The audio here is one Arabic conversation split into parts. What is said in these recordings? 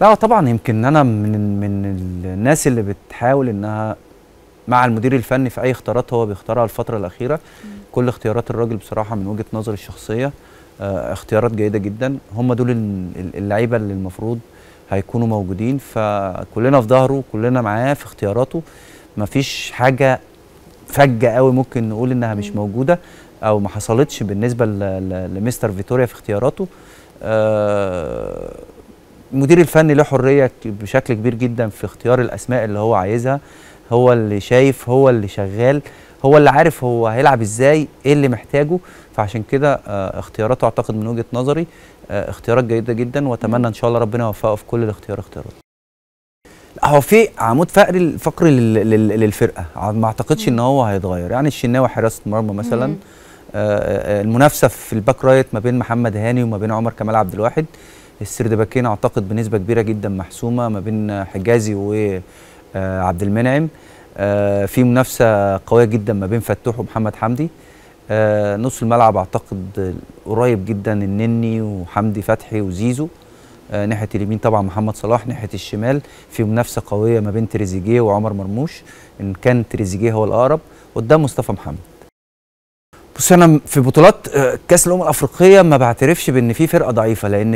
لا طبعا يمكن انا من من الناس اللي بتحاول انها مع المدير الفني في اي اختيارات هو بيختارها الفتره الاخيره مم. كل اختيارات الراجل بصراحه من وجهه نظري الشخصيه آه، اختيارات جيده جدا هم دول اللعيبه اللي المفروض هيكونوا موجودين فكلنا في ظهره كلنا معاه في اختياراته مفيش حاجه فجه قوي ممكن نقول انها مش موجوده او ما حصلتش بالنسبه لمستر فيتوريا في اختياراته أه المدير الفني له حريه بشكل كبير جدا في اختيار الاسماء اللي هو عايزها هو اللي شايف هو اللي شغال هو اللي عارف هو هيلعب ازاي ايه اللي محتاجه فعشان كده آه، اختياراته اعتقد من وجهه نظري آه، اختيارات جيده جدا واتمنى ان شاء الله ربنا يوفقه في كل الاختيار اختيارات هو في عمود فقري الفقر للفرقه ما اعتقدش ان هو هيتغير يعني الشناوي حراسه مرمى مثلا آه، المنافسه في الباك رايت ما بين محمد هاني وما بين عمر كمال عبد الواحد السردباكين اعتقد بنسبه كبيره جدا محسومه ما بين حجازي وعبد آه، المنعم آه، في منافسه قويه جدا ما بين فتوح ومحمد حمدي آه، نص الملعب اعتقد قريب جدا النني وحمدي فتحي وزيزو ناحيه اليمين طبعا محمد صلاح ناحيه الشمال في منافسه قويه ما بين تريزيجيه وعمر مرموش ان كان تريزيجيه هو الاقرب قدام مصطفى محمد بص انا في بطولات آه، كاس الامم الافريقيه ما بعترفش بان في فرقه ضعيفه لان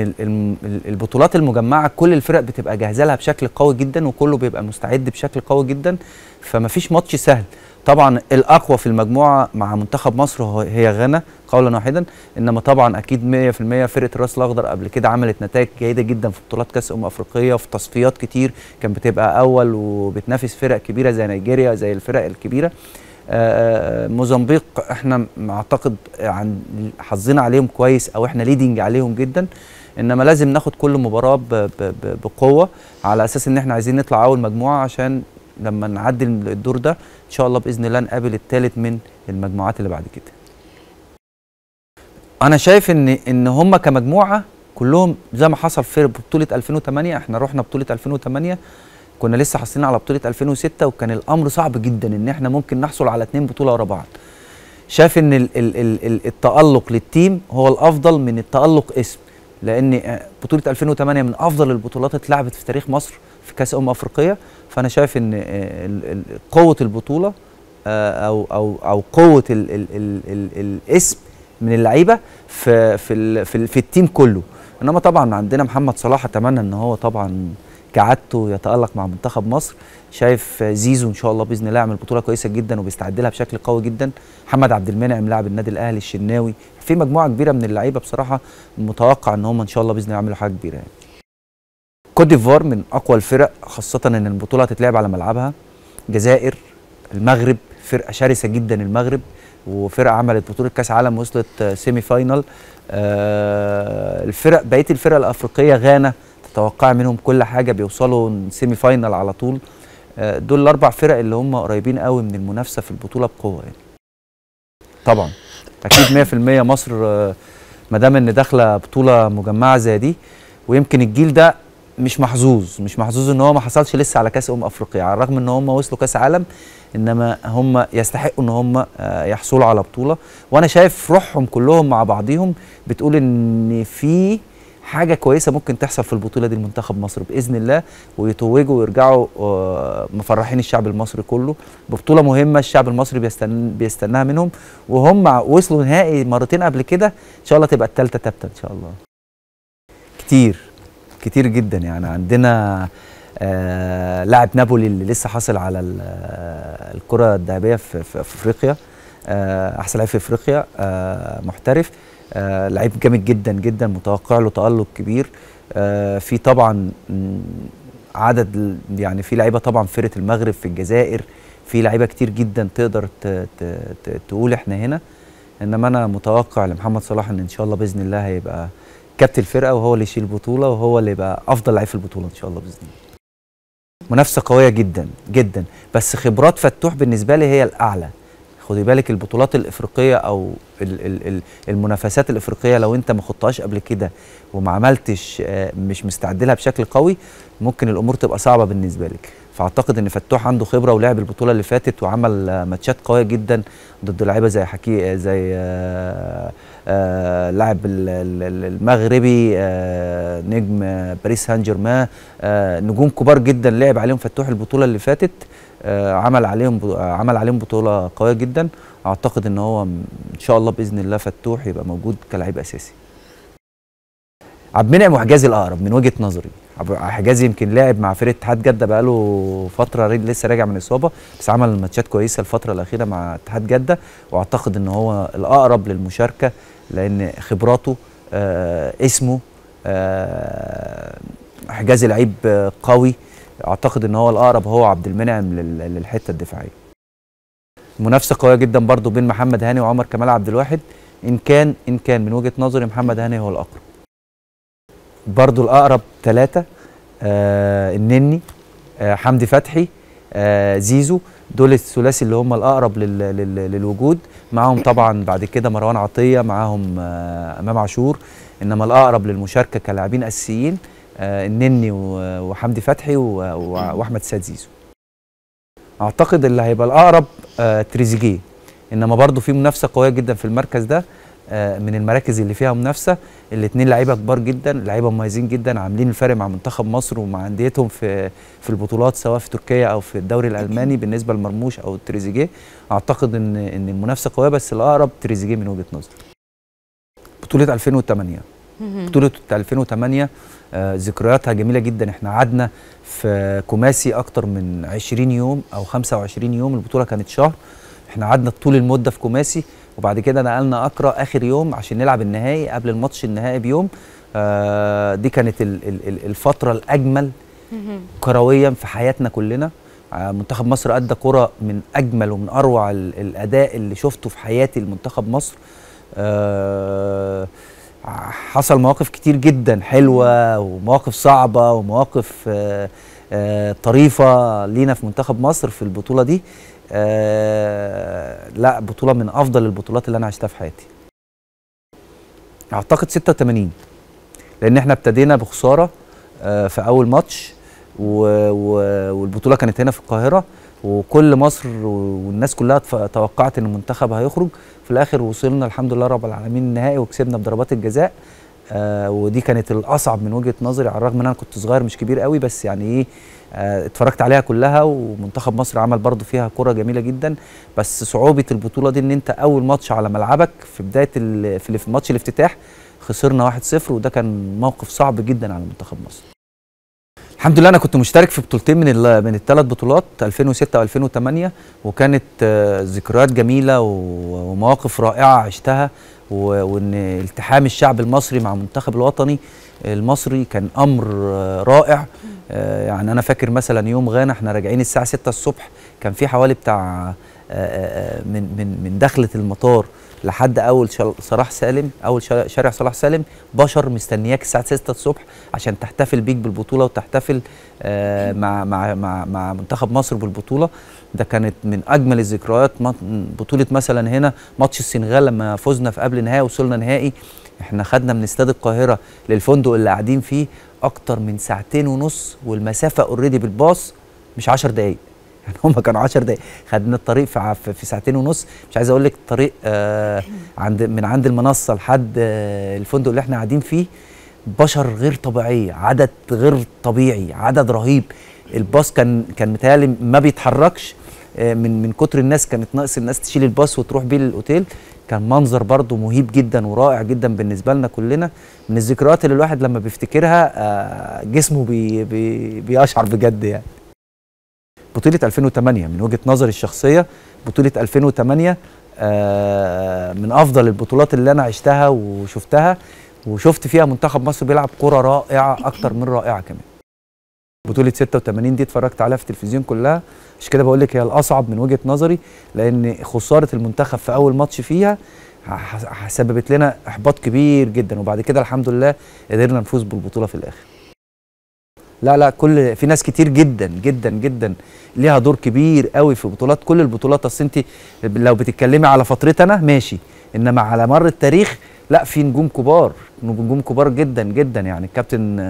البطولات المجمعه كل الفرق بتبقى جاهزه لها بشكل قوي جدا وكله بيبقى مستعد بشكل قوي جدا فما فيش ماتش سهل طبعا الاقوى في المجموعه مع منتخب مصر هي غانا قولا واحدا انما طبعا اكيد 100% فرقه الراس الاخضر قبل كده عملت نتائج جيده جدا في بطولات كاس امم افريقيه وفي تصفيات كتير كان بتبقى اول وبتنافس فرق كبيره زي نيجيريا زي الفرق الكبيره موزمبيق احنا اعتقد عن حظنا عليهم كويس او احنا ليدنج عليهم جدا انما لازم ناخد كل مباراه بقوه على اساس ان احنا عايزين نطلع اول مجموعه عشان لما نعدي الدور ده ان شاء الله باذن الله نقابل الثالث من المجموعات اللي بعد كده انا شايف ان ان هم كمجموعه كلهم زي ما حصل في بطوله 2008 احنا رحنا بطوله 2008 كنا لسه حاصلين على بطوله 2006 وكان الامر صعب جدا ان احنا ممكن نحصل على اثنين بطوله ورا بعض شاف ان الـ الـ الـ التالق للتيم هو الافضل من التالق اسم لان بطوله 2008 من افضل البطولات اتلعبت في تاريخ مصر في كاس امم افريقيا فانا شايف ان قوه البطوله آه، او او او قوه الـ الـ الـ الـ الاسم من اللعيبه في في, في التيم كله انما طبعا عندنا محمد صلاح اتمنى ان هو طبعا كعادته يتالق مع منتخب مصر شايف زيزو ان شاء الله باذن الله يعمل بطوله كويسه جدا وبيستعد لها بشكل قوي جدا محمد عبد المنعم لاعب النادي الاهلي الشناوي في مجموعه كبيره من اللعيبه بصراحه متوقع ان هم ان شاء الله باذن الله يعملوا حاجه كبيره يعني كوت ديفوار من اقوى الفرق خاصه ان البطوله هتتلعب على ملعبها جزائر المغرب فرقه شرسه جدا المغرب وفرقه عملت بطوله كاس عالم وصلت سيمي فاينل الفرق بقيه الفرق الافريقيه غانا متوقع منهم كل حاجه بيوصلوا سيمي فاينل على طول آه، دول الاربع فرق اللي هم قريبين قوي من المنافسه في البطوله بقوه يعني طبعا اكيد 100% مصر آه، ما دام ان داخله بطوله مجمعه زي دي ويمكن الجيل ده مش محظوظ مش محظوظ ان هو ما حصلش لسه على كاس امم افريقيا على الرغم ان هم وصلوا كاس عالم انما هم يستحقوا ان هم آه، يحصلوا على بطوله وانا شايف روحهم كلهم مع بعضيهم بتقول ان في حاجه كويسه ممكن تحصل في البطوله دي لمنتخب مصر باذن الله ويتوجوا ويرجعوا آه، مفرحين الشعب المصري كله ببطوله مهمه الشعب المصري بيستن بيستناها منهم وهم وصلوا نهائي مرتين قبل كده ان شاء الله تبقى الثالثه ثابته ان شاء الله كتير كتير جدا يعني عندنا آه لاعب نابولي اللي لسه حاصل على آه، الكره الذهبيه في, في, افريقيا آه احسن لاعب في افريقيا آه محترف آه، لعيب جامد جدا جدا متوقع له تألق كبير آه، في طبعا عدد يعني في لعيبه طبعا فرقه المغرب في الجزائر في لعيبه كتير جدا تقدر تقول احنا هنا انما انا متوقع لمحمد صلاح ان ان شاء الله باذن الله هيبقى كابتن الفرقه وهو اللي يشيل البطوله وهو اللي يبقى افضل لعيب في البطوله ان شاء الله باذن الله منافسه قويه جدا جدا بس خبرات فتوح بالنسبه لي هي الاعلى خدي بالك البطولات الافريقيه او المنافسات الافريقيه لو انت ما خدتهاش قبل كده وما عملتش آه، مش مستعد لها بشكل قوي ممكن الامور تبقى صعبه بالنسبه لك فاعتقد ان فتوح عنده خبره ولعب البطوله اللي فاتت وعمل آه، ماتشات قويه جدا ضد لعيبه زي حكي آه، زي لاعب المغربي نجم باريس سان جيرمان نجوم كبار جدا لعب عليهم فتوح البطوله اللي فاتت آه، عمل عليهم آه، عمل عليهم بطوله قويه جدا اعتقد ان هو ان شاء الله باذن الله فتوح يبقى موجود كلاعب اساسي عبد المنعم وحجازي الاقرب من وجهه نظري حجازي يمكن لاعب مع فريق اتحاد جده بقاله فتره لسه راجع من اصابه بس عمل ماتشات كويسه الفتره الاخيره مع اتحاد جده واعتقد ان هو الاقرب للمشاركه لان خبراته آه اسمه آه حجازي لعيب قوي اعتقد ان هو الاقرب هو عبد المنعم للحته الدفاعيه منافسه قويه جدا برضو بين محمد هاني وعمر كمال عبد الواحد ان كان ان كان من وجهه نظري محمد هاني هو الاقرب برضو الاقرب ثلاثه آه النني آه حمدي فتحي آه زيزو دول الثلاثي اللي هم الاقرب لل لل للوجود معاهم طبعا بعد كده مروان عطيه معاهم آه، امام عاشور انما الاقرب للمشاركه كلاعبين اساسيين آه، النني وحمدي فتحي واحمد سيد زيزو اعتقد اللي هيبقى الاقرب آه، تريزيجيه انما برضو في منافسه قويه جدا في المركز ده آه، من المراكز اللي فيها منافسه الاثنين لعيبه كبار جدا لعيبه مميزين جدا عاملين الفرق مع منتخب مصر ومع انديتهم في في البطولات سواء في تركيا او في الدوري الالماني بالنسبه لمرموش او تريزيجيه اعتقد ان ان المنافسه قويه بس الاقرب تريزيجيه من وجهه نظري بطوله 2008 بطوله 2008 آه، ذكرياتها جميله جدا احنا قعدنا في كوماسي اكتر من 20 يوم او 25 يوم البطوله كانت شهر احنا قعدنا طول المده في كوماسي وبعد كده نقلنا اكرا اخر يوم عشان نلعب النهائي قبل الماتش النهائي بيوم آه، دي كانت الفتره الاجمل كرويا في حياتنا كلنا آه، منتخب مصر ادى كره من اجمل ومن اروع الاداء اللي شفته في حياتي لمنتخب مصر آه حصل مواقف كتير جدا حلوه ومواقف صعبه ومواقف آه، آه، طريفه لينا في منتخب مصر في البطوله دي آه، لا بطوله من افضل البطولات اللي انا عشتها في حياتي اعتقد 86 لان احنا ابتدينا بخساره في اول ماتش والبطوله كانت هنا في القاهره وكل مصر والناس كلها توقعت ان المنتخب هيخرج في الاخر وصلنا الحمد لله رب العالمين النهائي وكسبنا بضربات الجزاء آه ودي كانت الاصعب من وجهه نظري على الرغم ان انا كنت صغير مش كبير قوي بس يعني ايه آه اتفرجت عليها كلها ومنتخب مصر عمل برضو فيها كره جميله جدا بس صعوبه البطوله دي ان انت اول ماتش على ملعبك في بدايه في ماتش الافتتاح خسرنا 1-0 وده كان موقف صعب جدا على منتخب مصر الحمد لله انا كنت مشترك في بطولتين من من الثلاث بطولات 2006 و2008 وكانت آه، ذكريات جميله ومواقف رائعه عشتها وان التحام الشعب المصري مع المنتخب الوطني المصري كان امر آه، رائع آه، يعني انا فاكر مثلا يوم غانا احنا راجعين الساعه 6 الصبح كان في حوالي بتاع من من من دخله المطار لحد اول صلاح سالم اول شارع صلاح سالم بشر مستنياك الساعه 6 الصبح عشان تحتفل بيك بالبطوله وتحتفل آه، مع مع مع مع منتخب مصر بالبطوله ده كانت من اجمل الذكريات بطوله مثلا هنا ماتش السنغال لما فزنا في قبل نهائي وصلنا نهائي احنا خدنا من استاد القاهره للفندق اللي قاعدين فيه اكتر من ساعتين ونص والمسافه اوريدي بالباص مش 10 دقائق يعني هم كانوا 10 دقايق خدنا الطريق في, في ساعتين ونص مش عايز اقول لك الطريق آه عند من عند المنصه لحد آه الفندق اللي احنا قاعدين فيه بشر غير طبيعيه عدد غير طبيعي عدد رهيب الباص كان كان متهيألي ما بيتحركش آه، من من كتر الناس كانت ناقص الناس تشيل الباص وتروح بيه للاوتيل كان منظر برضو مهيب جدا ورائع جدا بالنسبه لنا كلنا من الذكريات اللي الواحد لما بيفتكرها آه، جسمه بي بي بيشعر بجد يعني بطوله 2008 من وجهه نظري الشخصيه بطوله 2008 آه، من افضل البطولات اللي انا عشتها وشفتها وشفت فيها منتخب مصر بيلعب كره رائعه اكتر من رائعه كمان بطوله 86 دي اتفرجت عليها في التلفزيون كلها مش كده بقول لك هي الاصعب من وجهه نظري لان خساره المنتخب في اول ماتش فيها سببت لنا احباط كبير جدا وبعد كده الحمد لله قدرنا نفوز بالبطوله في الاخر لا لا كل في ناس كتير جدا جدا جدا ليها دور كبير قوي في بطولات كل البطولات اصل انت لو بتتكلمي على فترتي انا ماشي انما على مر التاريخ لا في نجوم كبار نجوم كبار جدا جدا يعني الكابتن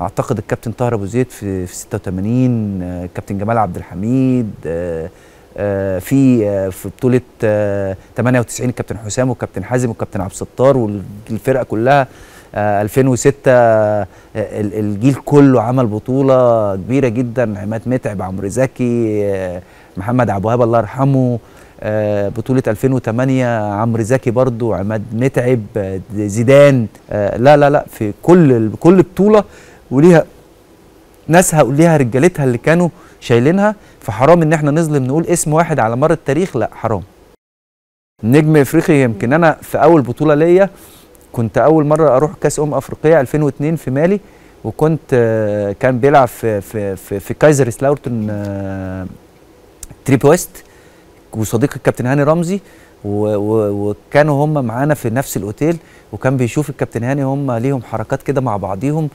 اعتقد الكابتن طاهر ابو زيد في, في 86 الكابتن جمال عبد الحميد آه، آه، في آه، في بطوله 98 الكابتن حسام والكابتن حازم والكابتن عبد الستار والفرقه كلها 2006 آه، آه، الجيل كله عمل بطوله كبيره جدا عماد متعب عمرو زكي آه، محمد عبد الوهاب الله يرحمه بطولة 2008 عمرو زكي برضو عماد متعب زيدان لا لا لا في كل كل بطولة وليها ناسها وليها رجالتها اللي كانوا شايلينها فحرام ان احنا نظلم نقول اسم واحد على مر التاريخ لا حرام نجم افريقي يمكن انا في اول بطولة ليا كنت اول مره اروح كاس ام افريقيا 2002 في مالي وكنت آه، كان بيلعب في في في, في كايزر سلاوتن آه، تريب ويست وصديقي الكابتن هاني رمزي وكانوا هم معانا في نفس الاوتيل وكان بيشوف الكابتن هاني هم ليهم حركات كده مع بعضيهم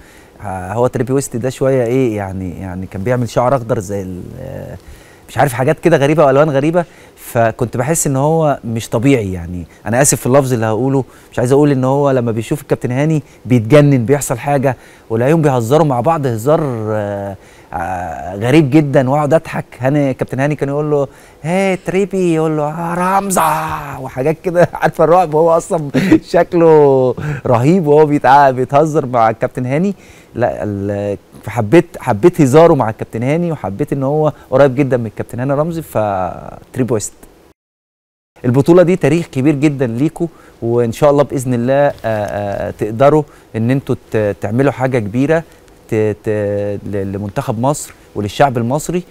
آه، هو تريبي ويست ده شويه ايه يعني يعني كان بيعمل شعر اخضر زي مش عارف حاجات كده غريبه والوان غريبه فكنت بحس ان هو مش طبيعي يعني انا اسف في اللفظ اللي هقوله مش عايز اقول ان هو لما بيشوف الكابتن هاني بيتجنن بيحصل حاجه والعيون بيهزروا مع بعض هزار آه آه، غريب جدا واقعد اضحك هاني كابتن هاني كان يقول له هي تريبي يقول له آه رمزه وحاجات كده عارفه الرعب هو اصلا شكله رهيب وهو بيتهزر مع الكابتن هاني لا فحبيت حبيت هزاره مع الكابتن هاني وحبيت ان هو قريب جدا من الكابتن هاني رمزي فتريب ويست البطوله دي تاريخ كبير جدا ليكوا وان شاء الله باذن الله آه، آه، تقدروا ان انتوا تعملوا حاجه كبيره لمنتخب مصر وللشعب المصري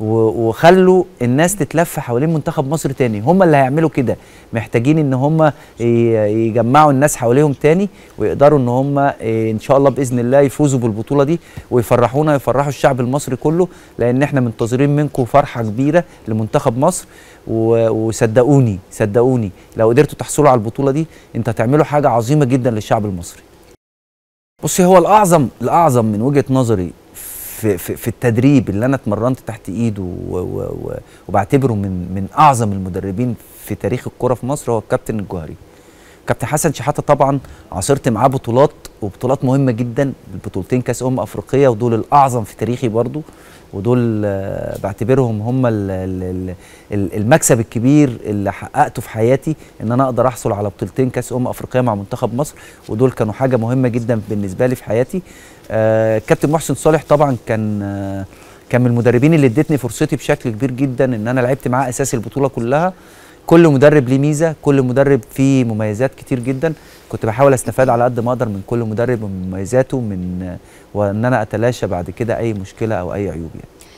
وخلوا الناس تتلف حوالين منتخب مصر تاني هم اللي هيعملوا كده محتاجين ان هم يجمعوا الناس حواليهم تاني ويقدروا ان هم إيه، ان شاء الله باذن الله يفوزوا بالبطوله دي ويفرحونا يفرحوا الشعب المصري كله لان احنا منتظرين منكم فرحه كبيره لمنتخب مصر وصدقوني صدقوني لو قدرتوا تحصلوا على البطوله دي انتوا هتعملوا حاجه عظيمه جدا للشعب المصري بصي هو الاعظم الاعظم من وجهه نظري في, في, في التدريب اللي انا اتمرنت تحت ايده وبعتبره من من اعظم المدربين في تاريخ الكره في مصر هو الكابتن الجوهري كابتن حسن شحاته طبعا عاصرت معاه بطولات وبطولات مهمه جدا البطولتين كاس امم افريقيا ودول الاعظم في تاريخي برضو ودول آه، بعتبرهم هم المكسب الكبير اللي حققته في حياتي ان انا اقدر احصل على بطولتين كاس امم افريقيه مع منتخب مصر ودول كانوا حاجه مهمه جدا بالنسبه لي في حياتي آه، كابتن محسن صالح طبعا كان آه، كان من المدربين اللي ادتني فرصتي بشكل كبير جدا ان انا لعبت معاه اساسي البطوله كلها كل مدرب ليه ميزه كل مدرب فيه مميزات كتير جدا كنت بحاول استفاد على قد ما اقدر من كل مدرب ومن مميزاته من وان انا اتلاشى بعد كده اي مشكله او اي عيوب يعني